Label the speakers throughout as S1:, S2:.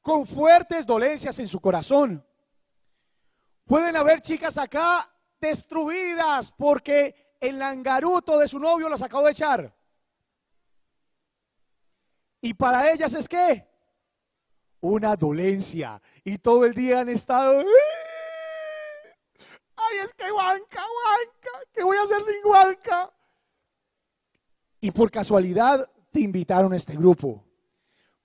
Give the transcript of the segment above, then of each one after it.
S1: con fuertes dolencias en su corazón. Pueden haber chicas acá destruidas porque el langaruto de su novio las acabó de echar. Y para ellas es que Una dolencia. Y todo el día han estado... Eh, ¡Ay, es que voy a hacer sin Huanca? Y por casualidad te invitaron a este grupo.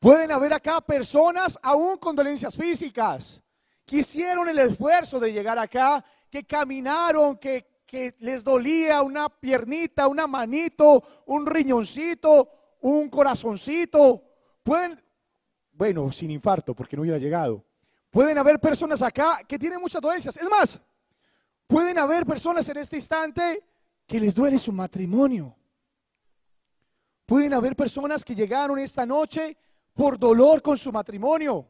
S1: Pueden haber acá personas aún con dolencias físicas que hicieron el esfuerzo de llegar acá, que caminaron, que, les dolía una piernita, una manito, un riñoncito, un corazoncito. Pueden, bueno, sin infarto, porque no hubiera llegado. Pueden haber personas acá que tienen muchas dolencias. Es más, pueden haber personas en este instante que les duele su matrimonio. Pueden haber personas que llegaron esta noche por dolor con su matrimonio.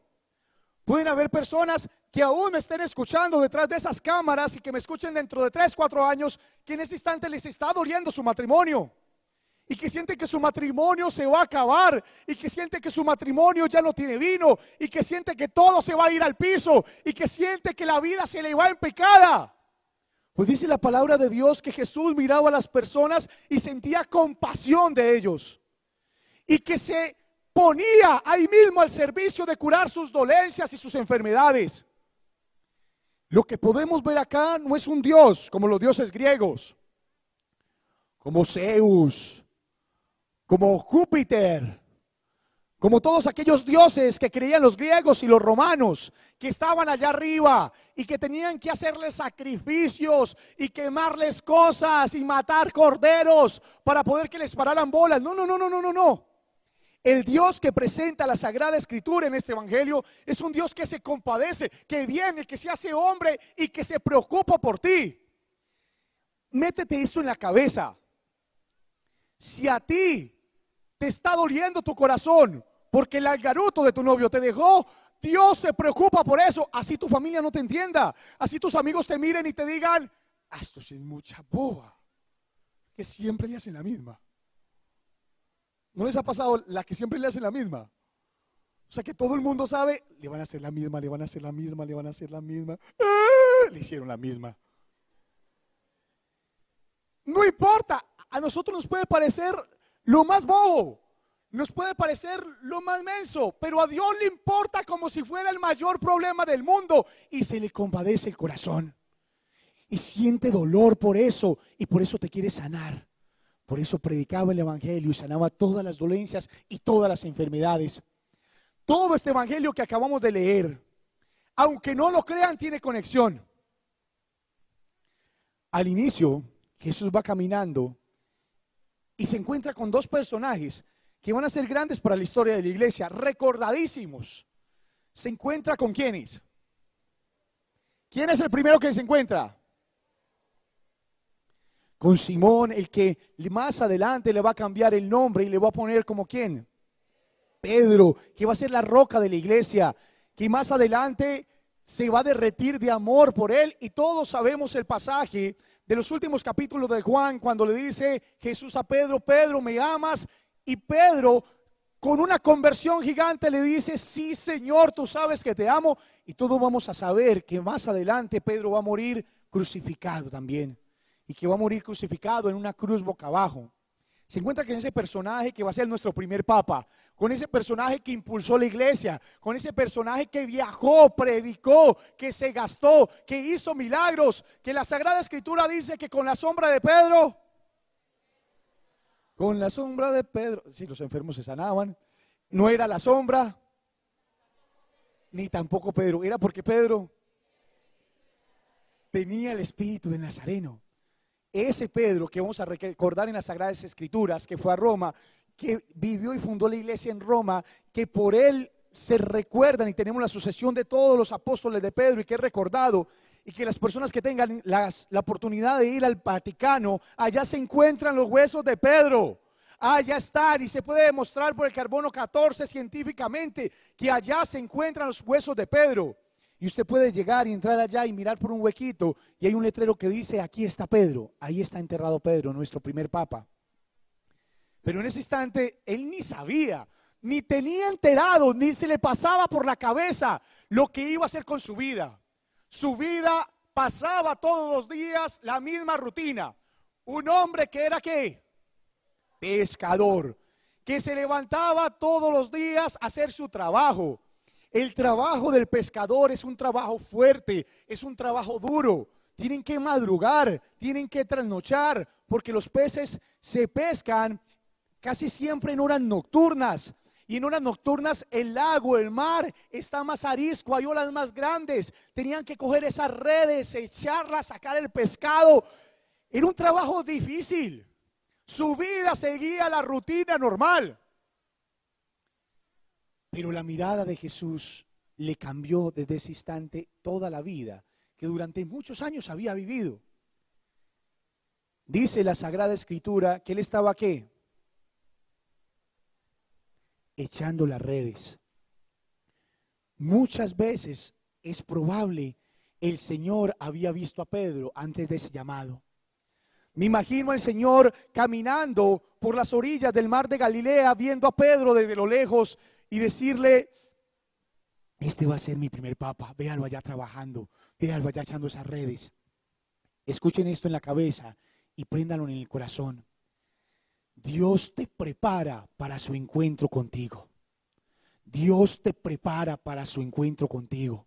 S1: Pueden haber personas que aún me estén escuchando detrás de esas cámaras y que me escuchen dentro de 3, 4 años, que en ese instante les está doliendo su matrimonio. Y que sienten que su matrimonio se va a acabar. Y que sienten que su matrimonio ya no tiene vino. Y que sienten que todo se va a ir al piso. Y que sienten que la vida se le va en pecada. Pues dice la palabra de Dios que Jesús miraba a las personas y sentía compasión de ellos. Y que se ponía ahí mismo al servicio de curar sus dolencias y sus enfermedades. Lo que podemos ver acá no es un dios como los dioses griegos, como Zeus, como Júpiter, como todos aquellos dioses que creían los griegos y los romanos, que estaban allá arriba y que tenían que hacerles sacrificios y quemarles cosas y matar corderos para poder que les pararan bolas. No, no, no, no, no, no, no. El Dios que presenta la Sagrada Escritura en este Evangelio es un Dios que se compadece, que viene, que se hace hombre y que se preocupa por ti. Métete eso en la cabeza. Si a ti te está doliendo tu corazón porque el algaruto de tu novio te dejó, Dios se preocupa por eso. Así tu familia no te entienda, así tus amigos te miren y te digan, ah, esto es mucha boba, que siempre le hacen la misma. ¿No les ha pasado la que siempre le hacen la misma? O sea que todo el mundo sabe, le van a hacer la misma, le van a hacer la misma, le van a hacer la misma. ¡Ah! Le hicieron la misma. No importa, a nosotros nos puede parecer lo más bobo, nos puede parecer lo más menso, pero a Dios le importa como si fuera el mayor problema del mundo y se le compadece el corazón. Y siente dolor por eso y por eso te quiere sanar. Por eso predicaba el Evangelio y sanaba todas las dolencias y todas las enfermedades. Todo este Evangelio que acabamos de leer, aunque no lo crean, tiene conexión. Al inicio, Jesús va caminando y se encuentra con dos personajes que van a ser grandes para la historia de la iglesia, recordadísimos. ¿Se encuentra con quiénes? ¿Quién es el primero que se encuentra? con Simón, el que más adelante le va a cambiar el nombre y le va a poner como quien Pedro, que va a ser la roca de la iglesia, que más adelante se va a derretir de amor por él. Y todos sabemos el pasaje de los últimos capítulos de Juan, cuando le dice Jesús a Pedro, Pedro, ¿me amas? Y Pedro, con una conversión gigante, le dice, sí Señor, tú sabes que te amo. Y todos vamos a saber que más adelante Pedro va a morir crucificado también y que va a morir crucificado en una cruz boca abajo. Se encuentra con ese personaje que va a ser nuestro primer papa, con ese personaje que impulsó la iglesia, con ese personaje que viajó, predicó, que se gastó, que hizo milagros, que la Sagrada Escritura dice que con la sombra de Pedro, con la sombra de Pedro, si los enfermos se sanaban, no era la sombra, ni tampoco Pedro, era porque Pedro tenía el espíritu de Nazareno ese Pedro que vamos a recordar en las Sagradas Escrituras, que fue a Roma, que vivió y fundó la iglesia en Roma, que por él se recuerdan y tenemos la sucesión de todos los apóstoles de Pedro y que es recordado, y que las personas que tengan la oportunidad de ir al Vaticano, allá se encuentran los huesos de Pedro. Allá están y se puede demostrar por el carbono 14 científicamente que allá se encuentran los huesos de Pedro. Y usted puede llegar y entrar allá y mirar por un huequito y hay un letrero que dice, aquí está Pedro, ahí está enterrado Pedro, nuestro primer papa. Pero en ese instante él ni sabía, ni tenía enterado, ni se le pasaba por la cabeza lo que iba a hacer con su vida. Su vida pasaba todos los días la misma rutina. Un hombre que era qué? Pescador, que se levantaba todos los días a hacer su trabajo el trabajo del pescador es un trabajo fuerte, es un trabajo duro. Tienen que madrugar, tienen que trasnochar, porque los peces se pescan casi siempre en horas nocturnas. Y en horas nocturnas el lago, el mar está más arisco, hay olas más grandes. Tenían que coger esas redes, echarlas, sacar el pescado. Era un trabajo difícil. Su vida seguía la rutina normal. Pero la mirada de Jesús le cambió desde ese instante toda la vida que durante muchos años había vivido. Dice la Sagrada Escritura que él estaba qué? Echando las redes. Muchas veces es probable el Señor había visto a Pedro antes de ese llamado. Me imagino al Señor caminando por las orillas del mar de Galilea, viendo a Pedro desde lo lejos y decirle, este va a ser mi primer papa, véalo allá trabajando, véalo allá echando esas redes. Escuchen esto en la cabeza y préndalo en el corazón. Dios te prepara para su encuentro contigo. Dios te prepara para su encuentro contigo.